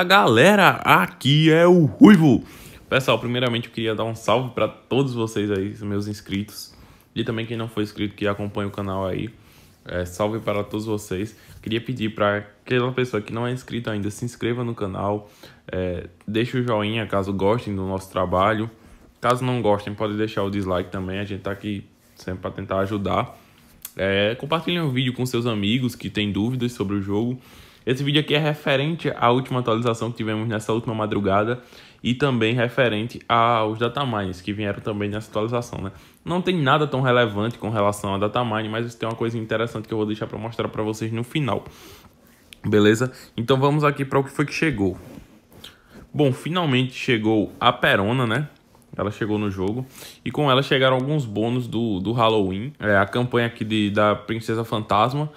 Fala galera, aqui é o Ruivo. Pessoal, primeiramente eu queria dar um salve para todos vocês aí, meus inscritos, e também quem não foi inscrito que acompanha o canal aí. É, salve para todos vocês. Queria pedir para aquela pessoa que não é inscrito ainda se inscreva no canal, é, deixe o joinha caso gostem do nosso trabalho. Caso não gostem, pode deixar o dislike também. A gente tá aqui sempre para tentar ajudar. É, compartilhe o vídeo com seus amigos que têm dúvidas sobre o jogo. Esse vídeo aqui é referente à última atualização que tivemos nessa última madrugada e também referente aos datamines que vieram também nessa atualização, né? Não tem nada tão relevante com relação a datamine, mas tem uma coisa interessante que eu vou deixar para mostrar para vocês no final. Beleza? Então vamos aqui para o que foi que chegou. Bom, finalmente chegou a Perona, né? Ela chegou no jogo. E com ela chegaram alguns bônus do, do Halloween. É, a campanha aqui de, da Princesa Fantasma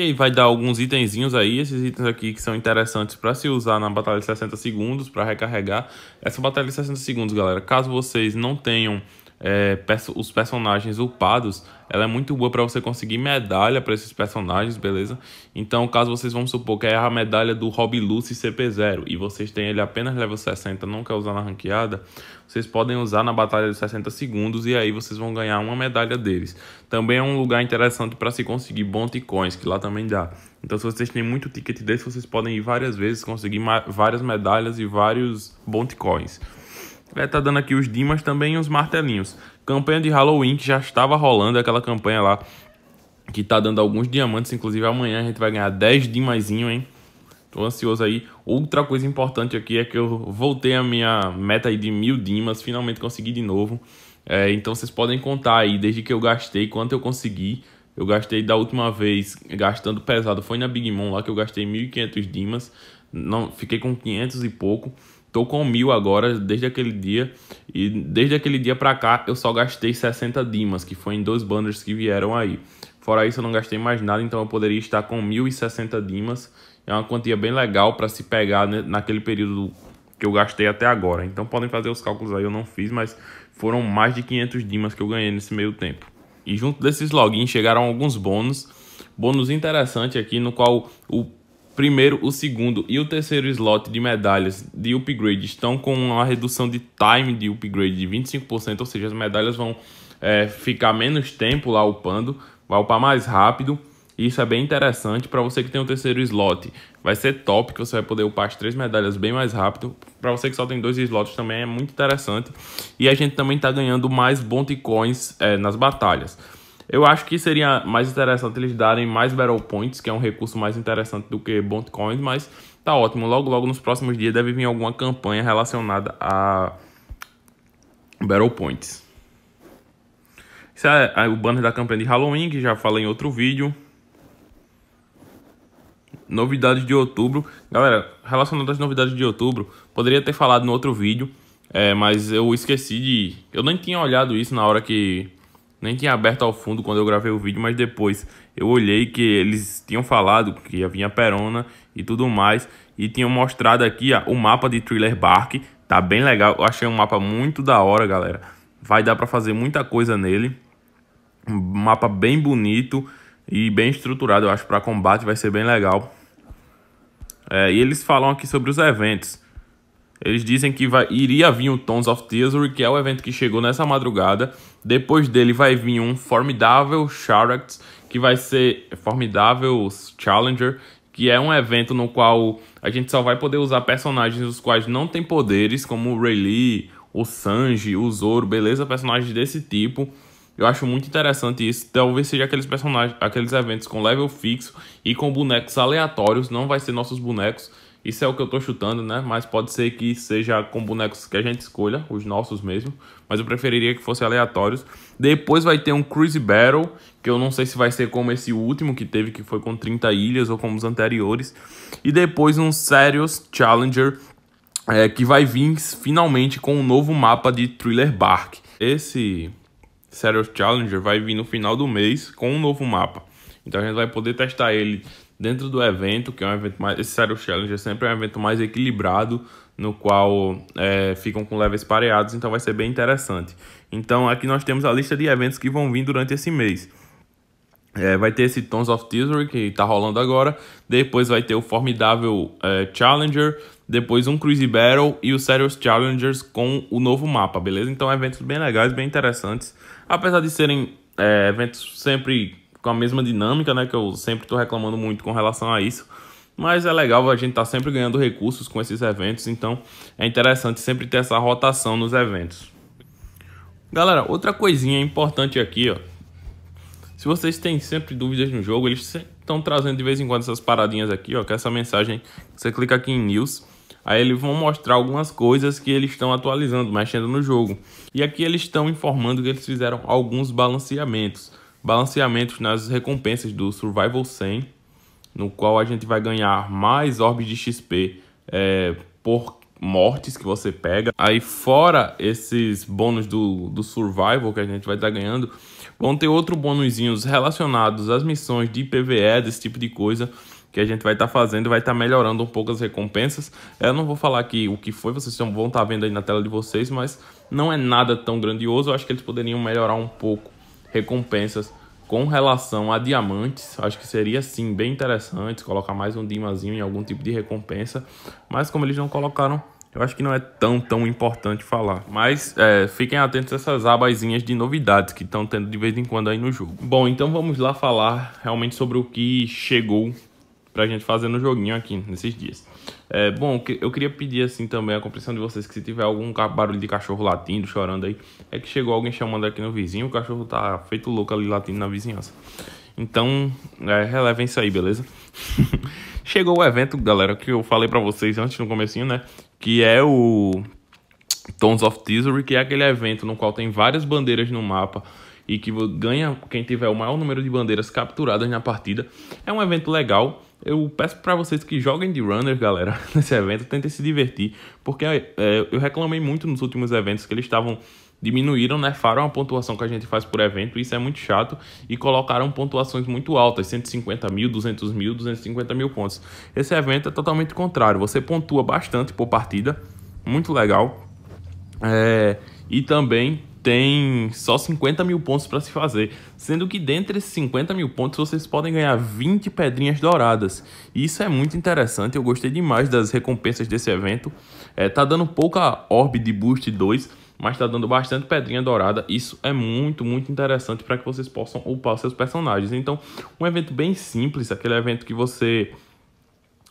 que vai dar alguns itenzinhos aí, esses itens aqui que são interessantes para se usar na batalha de 60 segundos, para recarregar. Essa batalha de 60 segundos, galera, caso vocês não tenham é, perso os personagens upados, ela é muito boa para você conseguir medalha para esses personagens, beleza? Então, caso vocês vão supor que é a medalha do Rob Lucy CP0 e vocês têm ele apenas level 60, não quer usar na ranqueada, vocês podem usar na batalha de 60 segundos e aí vocês vão ganhar uma medalha deles. Também é um lugar interessante para se conseguir coins, que lá também dá. Então, se vocês têm muito ticket desse, vocês podem ir várias vezes, conseguir várias medalhas e vários coins. Vai é, estar tá dando aqui os dimas também e os martelinhos. Campanha de Halloween que já estava rolando, aquela campanha lá que tá dando alguns diamantes, inclusive amanhã a gente vai ganhar 10 dimazinho, hein? Tô ansioso aí. Outra coisa importante aqui é que eu voltei a minha meta aí de mil dimas, finalmente consegui de novo. É, então vocês podem contar aí, desde que eu gastei, quanto eu consegui. Eu gastei da última vez, gastando pesado, foi na Big Mom lá que eu gastei 1.500 dimas. Não, fiquei com 500 e pouco. Tô com mil agora desde aquele dia. E desde aquele dia pra cá eu só gastei 60 dimas, que foi em dois banners que vieram aí. Fora isso eu não gastei mais nada, então eu poderia estar com 1060 dimas. É uma quantia bem legal para se pegar né, naquele período que eu gastei até agora. Então podem fazer os cálculos aí, eu não fiz, mas foram mais de 500 dimas que eu ganhei nesse meio tempo. E junto desses logins chegaram alguns bônus. Bônus interessante aqui no qual o primeiro, o segundo e o terceiro slot de medalhas de upgrade estão com uma redução de time de upgrade de 25%, ou seja, as medalhas vão é, ficar menos tempo lá upando, vai upar mais rápido. isso é bem interessante para você que tem o terceiro slot. Vai ser top que você vai poder upar as três medalhas bem mais rápido. Para você que só tem dois slots também é muito interessante. E a gente também está ganhando mais Bounty Coins é, nas batalhas. Eu acho que seria mais interessante eles darem mais Battle Points, que é um recurso mais interessante do que Bond Coins, mas tá ótimo. Logo, logo nos próximos dias deve vir alguma campanha relacionada a Battle Points. Esse é, é o banner da campanha de Halloween, que já falei em outro vídeo. Novidades de outubro. Galera, relacionado às novidades de outubro, poderia ter falado no outro vídeo, é, mas eu esqueci de... Eu nem tinha olhado isso na hora que nem tinha aberto ao fundo quando eu gravei o vídeo, mas depois eu olhei que eles tinham falado que a Perona e tudo mais, e tinham mostrado aqui ó, o mapa de Thriller Bark, tá bem legal, eu achei um mapa muito da hora, galera. Vai dar para fazer muita coisa nele, um mapa bem bonito e bem estruturado, eu acho, para combate vai ser bem legal. É, e eles falam aqui sobre os eventos. Eles dizem que vai, iria vir o Tons of Theory, que é o evento que chegou nessa madrugada. Depois dele vai vir um Formidável Characters, que vai ser Formidável Challenger, que é um evento no qual a gente só vai poder usar personagens os quais não tem poderes, como o Rayleigh, o Sanji, o Zoro, beleza? Personagens desse tipo. Eu acho muito interessante isso. Talvez seja aqueles personagens, aqueles eventos com level fixo e com bonecos aleatórios. Não vai ser nossos bonecos, isso é o que eu estou chutando, né? Mas pode ser que seja com bonecos que a gente escolha, os nossos mesmo. Mas eu preferiria que fosse aleatórios. Depois vai ter um Cruise Battle, que eu não sei se vai ser como esse último que teve, que foi com 30 ilhas, ou como os anteriores. E depois um Serious Challenger, é, que vai vir finalmente com um novo mapa de Thriller Bark. Esse Serious Challenger vai vir no final do mês com um novo mapa. Então a gente vai poder testar ele dentro do evento, que é um evento mais. Esse Serial Challenge é sempre um evento mais equilibrado, no qual é, ficam com levels pareados, então vai ser bem interessante. Então aqui nós temos a lista de eventos que vão vir durante esse mês. É, vai ter esse Tons of Teaser que está rolando agora. Depois vai ter o Formidável é, Challenger. Depois um Cruise Battle e o Serious Challengers com o novo mapa, beleza? Então eventos bem legais, bem interessantes. Apesar de serem é, eventos sempre com a mesma dinâmica, né? Que eu sempre estou reclamando muito com relação a isso. Mas é legal, a gente estar tá sempre ganhando recursos com esses eventos, então é interessante sempre ter essa rotação nos eventos. Galera, outra coisinha importante aqui, ó. Se vocês têm sempre dúvidas no jogo, eles estão trazendo de vez em quando essas paradinhas aqui, ó, que é essa mensagem, você clica aqui em News, aí eles vão mostrar algumas coisas que eles estão atualizando, mexendo no jogo. E aqui eles estão informando que eles fizeram alguns balanceamentos balanceamentos nas recompensas do Survival 100, no qual a gente vai ganhar mais orbes de XP é, por mortes que você pega. Aí fora esses bônus do, do Survival que a gente vai estar tá ganhando, vão ter outros bônusinhos relacionados às missões de PVE, desse tipo de coisa que a gente vai estar tá fazendo, vai estar tá melhorando um pouco as recompensas. É, eu não vou falar aqui o que foi, vocês vão estar tá vendo aí na tela de vocês, mas não é nada tão grandioso. Eu acho que eles poderiam melhorar um pouco recompensas com relação a diamantes. Acho que seria sim bem interessante colocar mais um dimazinho em algum tipo de recompensa, mas como eles não colocaram, eu acho que não é tão, tão importante falar. Mas é, fiquem atentos a essas abazinhas de novidades que estão tendo de vez em quando aí no jogo. Bom, então vamos lá falar realmente sobre o que chegou pra gente fazer no joguinho aqui nesses dias. É, bom, eu queria pedir assim também a compreensão de vocês que se tiver algum barulho de cachorro latindo, chorando aí, é que chegou alguém chamando aqui no vizinho, o cachorro tá feito louco ali latindo na vizinhança. Então, é, relevem isso aí, beleza? chegou o evento, galera, que eu falei para vocês antes no comecinho, né? Que é o Tons of Teasery, que é aquele evento no qual tem várias bandeiras no mapa e que ganha quem tiver o maior número de bandeiras capturadas na partida. É um evento legal, eu peço para vocês que joguem de runner, galera, nesse evento, tentem se divertir, porque é, eu reclamei muito nos últimos eventos que eles estavam diminuíram, né? Faram a pontuação que a gente faz por evento, isso é muito chato, e colocaram pontuações muito altas, 150 mil, 200 mil, 250 mil pontos. Esse evento é totalmente contrário, você pontua bastante por partida, muito legal, é, e também tem só 50 mil pontos para se fazer, sendo que dentre esses 50 mil pontos vocês podem ganhar 20 pedrinhas douradas. E isso é muito interessante, eu gostei demais das recompensas desse evento. É, tá dando pouca orb de boost 2, mas tá dando bastante pedrinha dourada. Isso é muito, muito interessante para que vocês possam upar seus personagens. Então, um evento bem simples, aquele evento que você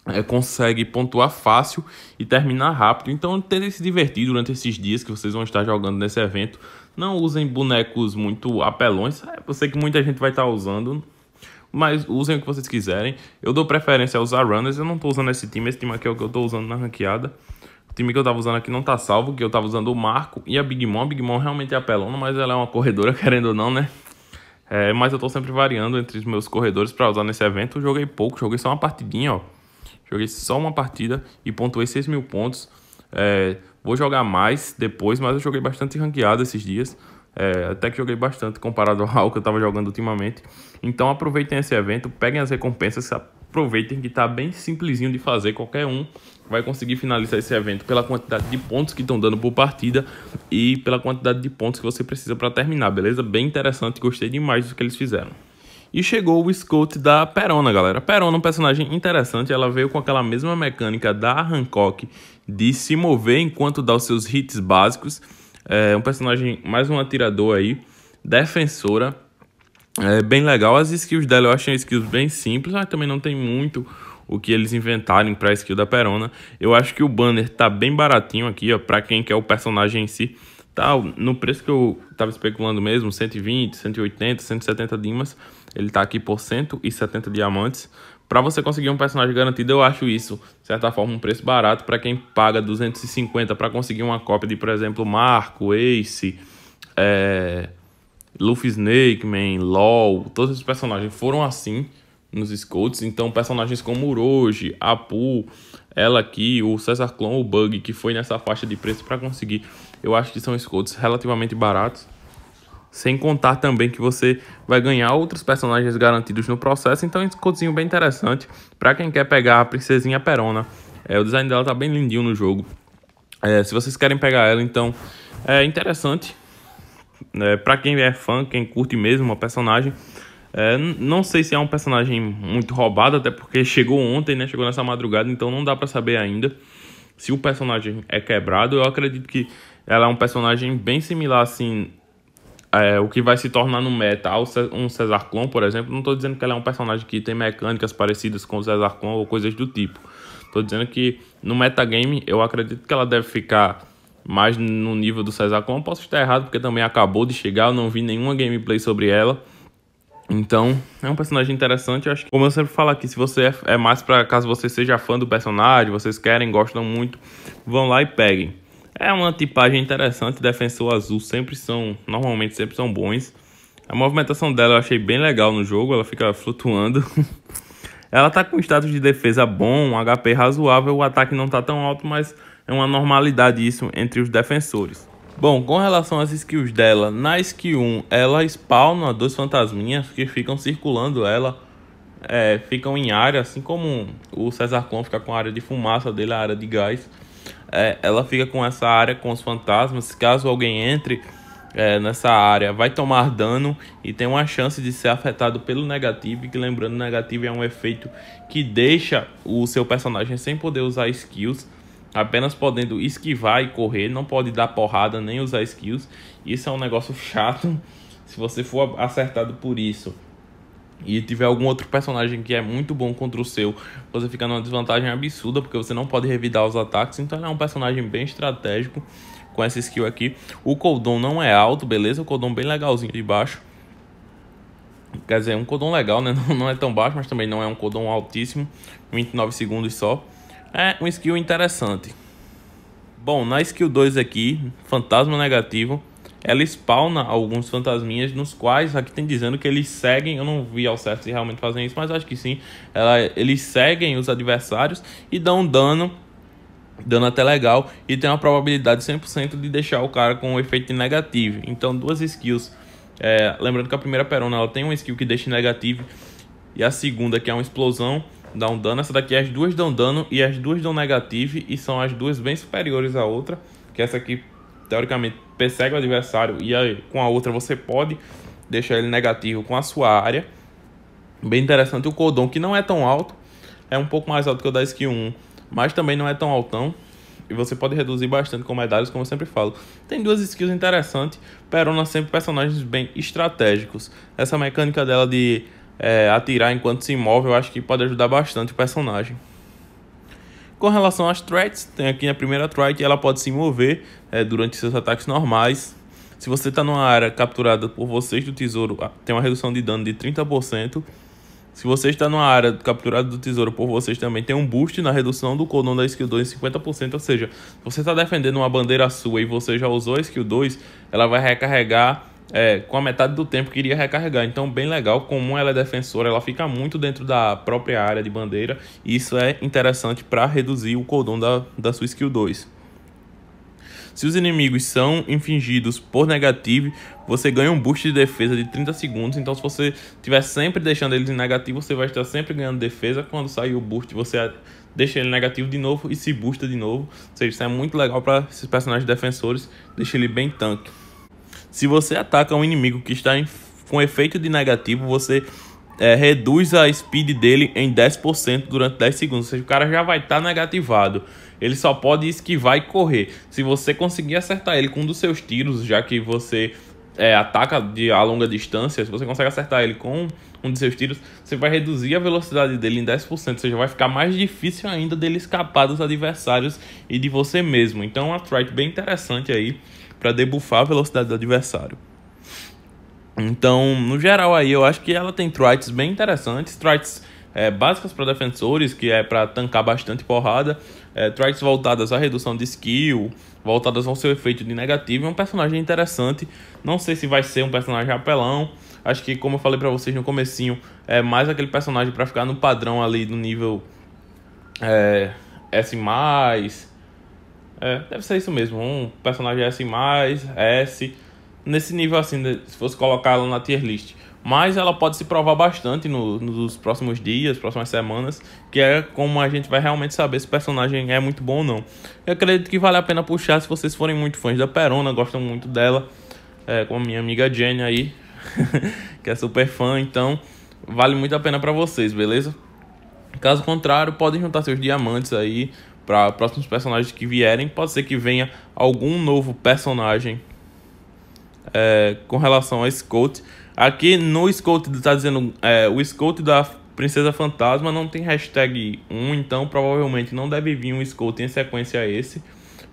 é, consegue pontuar fácil e terminar rápido. Então tentem se divertir durante esses dias que vocês vão estar jogando nesse evento. Não usem bonecos muito apelões. Eu é sei que muita gente vai estar tá usando. Mas usem o que vocês quiserem. Eu dou preferência a usar runners. Eu não estou usando esse time. Esse time aqui é o que eu estou usando na ranqueada. O time que eu estava usando aqui não está salvo, que eu estava usando o Marco e a Big Mom. A Big Mom realmente é apelona, mas ela é uma corredora, querendo ou não, né? É, mas eu estou sempre variando entre os meus corredores para usar nesse evento. Eu joguei pouco, joguei só uma partidinha, ó. Joguei só uma partida e pontuei 6 mil pontos. É, Vou jogar mais depois, mas eu joguei bastante ranqueado esses dias. É, até que joguei bastante comparado ao que eu estava jogando ultimamente. Então aproveitem esse evento, peguem as recompensas, aproveitem que tá bem simplesinho de fazer. Qualquer um vai conseguir finalizar esse evento pela quantidade de pontos que estão dando por partida e pela quantidade de pontos que você precisa para terminar, beleza? Bem interessante, gostei demais do que eles fizeram. E chegou o Scout da Perona, galera. Perona é um personagem interessante, ela veio com aquela mesma mecânica da Hancock de se mover enquanto dá os seus hits básicos. É um personagem, mais um atirador aí, defensora. É bem legal. As skills dela eu achei skills bem simples, mas também não tem muito o que eles inventarem para a skill da Perona. Eu acho que o banner tá bem baratinho aqui, ó, para quem quer o personagem em si. Tá no preço que eu tava especulando mesmo, 120, 180, 170 dimas. Ele está aqui por 170 diamantes. Para você conseguir um personagem garantido, eu acho isso, de certa forma, um preço barato para quem paga 250 para conseguir uma cópia de, por exemplo, Marco, Ace, é, Luffy Snake, Man, LOL. Todos esses personagens foram assim nos scouts. Então, personagens como Uroji, Apu, ela aqui, o César Clon, o Bug, que foi nessa faixa de preço para conseguir, eu acho que são scouts relativamente baratos. Sem contar também que você vai ganhar outros personagens garantidos no processo, então é um escudozinho bem interessante para quem quer pegar a princesinha Perona. É, o design dela tá bem lindinho no jogo. É, se vocês querem pegar ela, então é interessante. É, para quem é fã, quem curte mesmo uma personagem, é, não sei se é um personagem muito roubado, até porque chegou ontem, né? Chegou nessa madrugada, então não dá para saber ainda se o personagem é quebrado. Eu acredito que ela é um personagem bem similar, assim, é, o que vai se tornar no meta ah, um Cesar Clon, por exemplo, não estou dizendo que ele é um personagem que tem mecânicas parecidas com o Cesar Clon ou coisas do tipo. Estou dizendo que no metagame eu acredito que ela deve ficar mais no nível do Cesar Clon. Posso estar errado porque também acabou de chegar, eu não vi nenhuma gameplay sobre ela. Então, é um personagem interessante. Eu acho que, como eu sempre falo aqui, se você é, é mais para caso você seja fã do personagem, vocês querem, gostam muito, vão lá e peguem. É uma tipagem interessante, defensor azul sempre são, normalmente sempre são bons. A movimentação dela eu achei bem legal no jogo, ela fica flutuando. ela tá com status de defesa bom, um HP razoável, o ataque não tá tão alto, mas é uma normalidade isso entre os defensores. Bom, com relação às skills dela, na skill 1 ela spawna dois fantasminhas que ficam circulando ela, é, ficam em área, assim como o Cesar Con fica com a área de fumaça dele, a área de gás é, ela fica com essa área com os fantasmas. Caso alguém entre é, nessa área, vai tomar dano e tem uma chance de ser afetado pelo negativo. Que lembrando, negativo é um efeito que deixa o seu personagem sem poder usar skills, apenas podendo esquivar e correr. Não pode dar porrada nem usar skills. Isso é um negócio chato se você for acertado por isso e tiver algum outro personagem que é muito bom contra o seu, você fica numa desvantagem absurda, porque você não pode revidar os ataques. Então ele é um personagem bem estratégico com essa skill aqui. O Coldon não é alto, beleza? O Coldon bem legalzinho de baixo. Quer dizer, é um Coldon legal, né? Não, não é tão baixo, mas também não é um Coldon altíssimo. 29 segundos só. É um skill interessante. Bom, na skill 2 aqui, Fantasma Negativo ela spawna alguns fantasminhas nos quais aqui tem dizendo que eles seguem, eu não vi ao certo se realmente fazem isso, mas acho que sim, ela, eles seguem os adversários e dão dano dano até legal e tem uma probabilidade 100% de deixar o cara com um efeito negativo. Então duas skills, é, lembrando que a primeira perona ela tem uma skill que deixa negativo e a segunda que é uma explosão dá um dano. Essa daqui as duas dão dano e as duas dão negativo e são as duas bem superiores à outra, que é essa aqui teoricamente persegue o adversário e aí, com a outra você pode deixar ele negativo com a sua área. Bem interessante o cordão, que não é tão alto, é um pouco mais alto que o da skill 1, mas também não é tão altão. E você pode reduzir bastante com medalhas, como eu sempre falo. Tem duas skills interessantes, Perona sempre personagens bem estratégicos. Essa mecânica dela de é, atirar enquanto se move, eu acho que pode ajudar bastante o personagem. Com relação às threats, tem aqui a primeira threat, ela pode se mover é, durante seus ataques normais. Se você está numa área capturada por vocês do tesouro, tem uma redução de dano de 30%. Se você está numa área capturada do tesouro por vocês também, tem um boost na redução do cordão da skill 2 em 50%. Ou seja, se você está defendendo uma bandeira sua e você já usou a skill 2, ela vai recarregar é, com a metade do tempo que iria recarregar. Então, bem legal. Como ela é defensora, ela fica muito dentro da própria área de bandeira. E isso é interessante para reduzir o cordão da, da sua skill 2. Se os inimigos são infligidos por negativo, você ganha um boost de defesa de 30 segundos. Então, se você estiver sempre deixando eles em negativo, você vai estar sempre ganhando defesa. Quando sair o boost, você deixa ele negativo de novo e se boosta de novo. Ou seja, isso é muito legal para esses personagens defensores. Deixa ele bem tanque. Se você ataca um inimigo que está em, com efeito de negativo, você é, reduz a speed dele em 10% durante 10 segundos. Ou seja, o cara já vai estar tá negativado. Ele só pode esquivar e correr. Se você conseguir acertar ele com um dos seus tiros, já que você é, ataca de a longa distância, se você consegue acertar ele com um de seus tiros, você vai reduzir a velocidade dele em 10%, ou seja, vai ficar mais difícil ainda dele escapar dos adversários e de você mesmo. Então, uma trait bem interessante aí para debufar a velocidade do adversário. Então, no geral aí, eu acho que ela tem traits bem interessantes, traits é, básicas para defensores, que é para tancar bastante porrada, é, voltadas à redução de skill, voltadas ao seu efeito de negativo. É um personagem interessante. Não sei se vai ser um personagem apelão. Acho que, como eu falei para vocês no comecinho, é mais aquele personagem para ficar no padrão ali no nível é, S+, é, deve ser isso mesmo, um personagem S+, S, nesse nível assim, se fosse colocá-lo na tier list mas ela pode se provar bastante no, nos próximos dias, próximas semanas, que é como a gente vai realmente saber se o personagem é muito bom ou não. Eu acredito que vale a pena puxar se vocês forem muito fãs da Perona, gostam muito dela, é, com a minha amiga Jenny aí, que é super fã, então vale muito a pena para vocês, beleza? Caso contrário, podem juntar seus diamantes aí para próximos personagens que vierem. Pode ser que venha algum novo personagem é, com relação a Scout Aqui no Scout tá dizendo é, o Scout da Princesa Fantasma não tem hashtag 1, então provavelmente não deve vir um Scout em sequência a esse.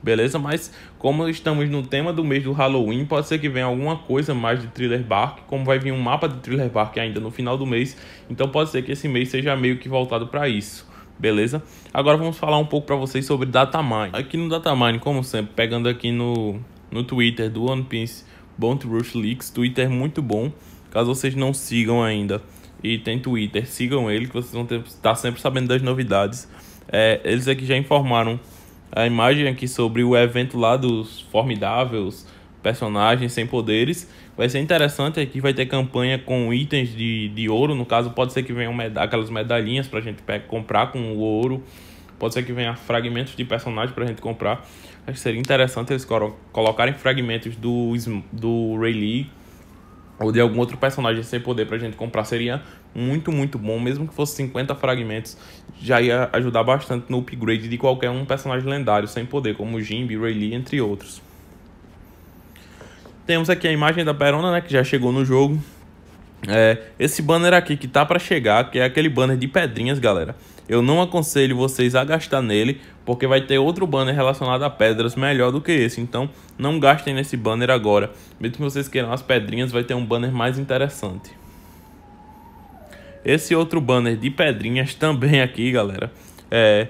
Beleza? Mas como estamos no tema do mês do Halloween, pode ser que venha alguma coisa mais de Thriller Bark, como vai vir um mapa de Thriller Bark ainda no final do mês, então pode ser que esse mês seja meio que voltado para isso beleza? Agora vamos falar um pouco para vocês sobre Datamine. Aqui no Datamine, como sempre, pegando aqui no, no Twitter do One Piece, Bont Rush Leaks, Twitter é muito bom. Caso vocês não sigam ainda e tem Twitter, sigam ele que vocês vão estar tá sempre sabendo das novidades. É, eles aqui já informaram a imagem aqui sobre o evento lá dos formidáveis personagens sem poderes. Vai ser interessante aqui, vai ter campanha com itens de, de ouro. No caso, pode ser que venham meda aquelas medalhinhas pra gente comprar com o ouro. Pode ser que venha fragmentos de personagens pra gente comprar. Acho que seria interessante eles colocarem fragmentos do, do Ray Lee ou de algum outro personagem sem poder pra gente comprar. Seria muito, muito bom. Mesmo que fosse 50 fragmentos, já ia ajudar bastante no upgrade de qualquer um personagem lendário sem poder, como Jimby, Ray Lee, entre outros. Temos aqui a imagem da Perona, né, que já chegou no jogo. É, esse banner aqui que tá para chegar, que é aquele banner de pedrinhas, galera. Eu não aconselho vocês a gastar nele, porque vai ter outro banner relacionado a pedras melhor do que esse. Então, não gastem nesse banner agora. Mesmo que vocês queiram as pedrinhas, vai ter um banner mais interessante. Esse outro banner de pedrinhas também aqui, galera. É,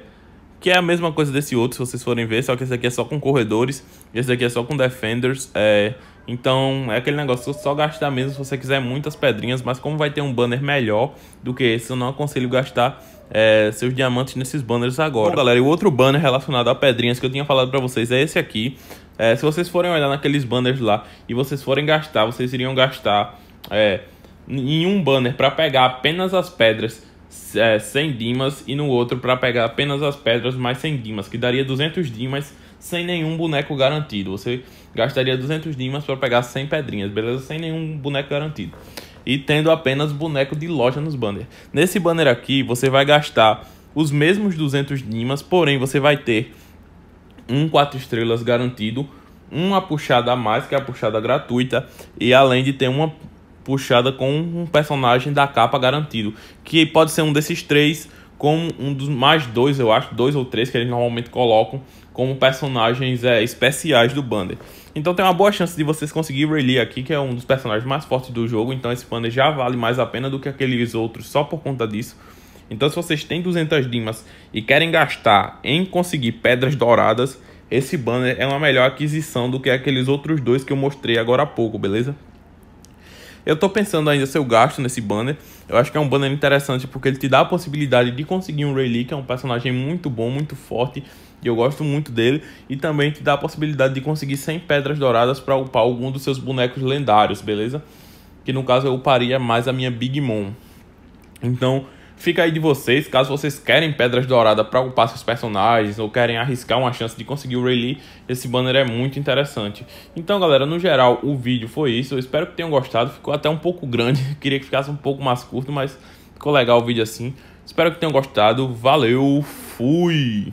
que é a mesma coisa desse outro, se vocês forem ver, só que esse aqui é só com corredores, esse aqui é só com defenders, é, então é aquele negócio, só gastar mesmo se você quiser muitas pedrinhas, mas como vai ter um banner melhor do que esse, eu não aconselho gastar é, seus diamantes nesses banners agora. Bom, galera, e o outro banner relacionado a pedrinhas que eu tinha falado pra vocês é esse aqui. É, se vocês forem olhar naqueles banners lá e vocês forem gastar, vocês iriam gastar é, em um banner para pegar apenas as pedras é, dimas e no outro para pegar apenas as pedras mais sem dimas, que daria 200 dimas sem nenhum boneco garantido. Você gastaria 200 dimas para pegar 100 pedrinhas, beleza? Sem nenhum boneco garantido. E tendo apenas boneco de loja nos banners. Nesse banner aqui, você vai gastar os mesmos 200 dimas, porém você vai ter um 4 estrelas garantido, uma puxada a mais, que é a puxada gratuita, e além de ter uma puxada com um personagem da capa garantido, que pode ser um desses três como um dos mais dois, eu acho, dois ou três que eles normalmente colocam como personagens é, especiais do banner. Então tem uma boa chance de vocês conseguirem Rayleigh aqui, que é um dos personagens mais fortes do jogo, então esse banner já vale mais a pena do que aqueles outros só por conta disso. Então se vocês têm 200 dimas e querem gastar em conseguir pedras douradas, esse banner é uma melhor aquisição do que aqueles outros dois que eu mostrei agora há pouco, beleza? Eu tô pensando ainda se eu gasto nesse banner. Eu acho que é um banner interessante porque ele te dá a possibilidade de conseguir um Rayleigh, que é um personagem muito bom, muito forte. E eu gosto muito dele. E também te dá a possibilidade de conseguir 100 pedras douradas para upar algum dos seus bonecos lendários, beleza? Que no caso eu uparia mais a minha Big Mom. Então Fica aí de vocês, caso vocês querem Pedras Douradas para ocupar seus personagens ou querem arriscar uma chance de conseguir o Rayleigh, esse banner é muito interessante. Então, galera, no geral, o vídeo foi isso. Eu espero que tenham gostado. Ficou até um pouco grande, queria que ficasse um pouco mais curto, mas ficou legal o vídeo assim. Espero que tenham gostado. Valeu, fui!